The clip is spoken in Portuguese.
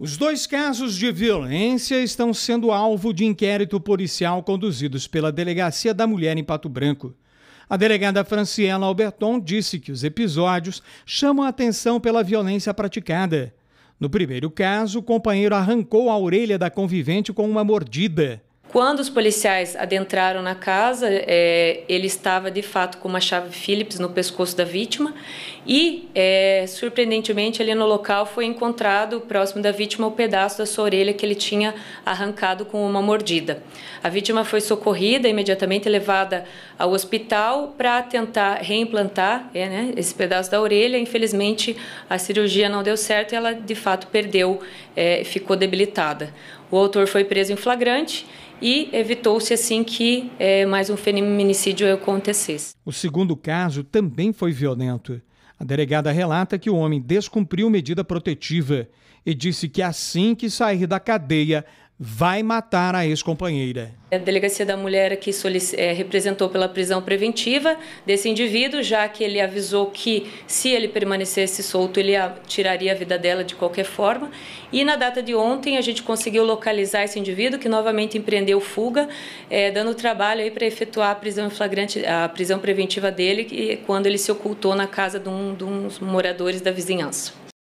Os dois casos de violência estão sendo alvo de inquérito policial conduzidos pela Delegacia da Mulher em Pato Branco. A delegada Franciela Alberton disse que os episódios chamam a atenção pela violência praticada. No primeiro caso, o companheiro arrancou a orelha da convivente com uma mordida. Quando os policiais adentraram na casa, é, ele estava de fato com uma chave Phillips no pescoço da vítima e, é, surpreendentemente, ali no local foi encontrado próximo da vítima o pedaço da sua orelha que ele tinha arrancado com uma mordida. A vítima foi socorrida imediatamente levada ao hospital para tentar reimplantar é, né, esse pedaço da orelha. Infelizmente, a cirurgia não deu certo e ela de fato perdeu, é, ficou debilitada. O autor foi preso em flagrante e evitou-se assim que é, mais um feminicídio acontecesse. O segundo caso também foi violento. A delegada relata que o homem descumpriu medida protetiva e disse que assim que sair da cadeia vai matar a ex-companheira. A delegacia da mulher aqui é, eh, representou pela prisão preventiva desse indivíduo, já que ele avisou que se ele permanecesse solto, ele a, tiraria a vida dela de qualquer forma. E na data de ontem, a gente conseguiu localizar esse indivíduo, que novamente empreendeu fuga, é, dando trabalho aí para efetuar a prisão flagrante, a prisão preventiva dele, que, quando ele se ocultou na casa de um dos moradores da vizinhança.